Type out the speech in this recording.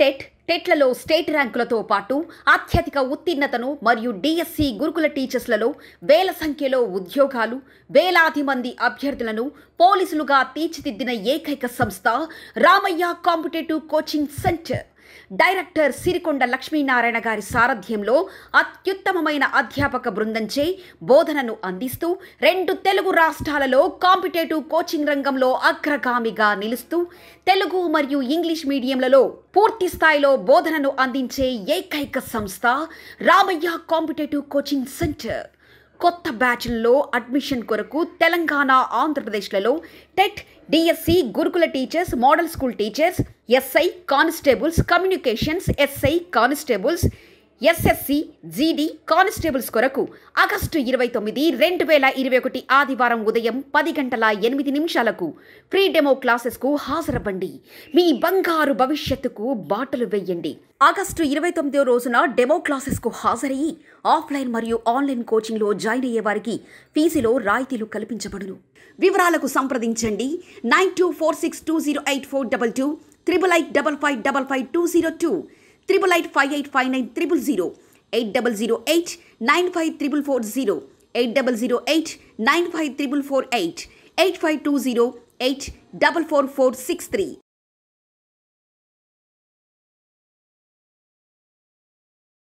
TET టెట్లలో state ర్యాంకులతో పాటు అత్యధిక ఉత్తీర్ణతను మరియు డిఎస్సి గురుకుల టీచర్స్లలో వేల సంఖ్యలో ఉద్యోగాలు వేలాది మంది అభ్యర్థులను పోలీసులుగా తీర్చిదిద్దిన ఏకైక సంస్థ Ramayya competitive coaching centre director Sirikonda Lakshminarayana గారి సారథ్యంలో అత్యుత్తమమైన అధ్యాపక బృందంచే బోధనను అందిస్తూ రెండు తెలుగు రాష్ట్రాలలో కాంపిటేటివ్ కోచింగ్ రంగంలో అగ్రగామిగా నిలుస్తూ తెలుగు మరియు ఇంగ్లీష్ మీడియంలలో పూర్తి స్థాయిలో బోధనను అందించే ఏకైక సంస్థ రామయ్య కాంపిటేటివ్ కోచింగ్ సెంటర్ కొత్త బ్యాచ్ల్లో అడ్మిషన్ కొరకు తెలంగాణ ఆంధ్రప్రదేశ్లలో TET DSC Gurukula teachers model school teachers SI constables communications SI constables SSC GD constables కొరకు ఆగస్టు ఇరవై తొమ్మిది రెండు వేల ఇరవై ఒకటి ఆదివారం ఉదయం పది గంటల ఎనిమిది నిమిషాలకు ప్రీ డెమో క్లాసెస్కు హాజరవ్వండి మీ బంగారు భవిష్యత్తుకు బాటలు వేయండి ఆగస్టు ఇరవై తొమ్మిదో రోజున డెమో క్లాసెస్కు హాజరయ్యి ఆఫ్లైన్ మరియు ఆన్లైన్ కోచింగ్లో జాయిన్ అయ్యే వారికి ఫీజులో రాయితీలు కల్పించబడును వివరాలకు సంప్రదించండి nine two four six two zero eight four double two triple eight double five double five two zero two triple eight five eight five nine triple zero eight double zero eight nine five triple four zero eight double zero eight nine five triple four eight eight five two zero eight double four four six three.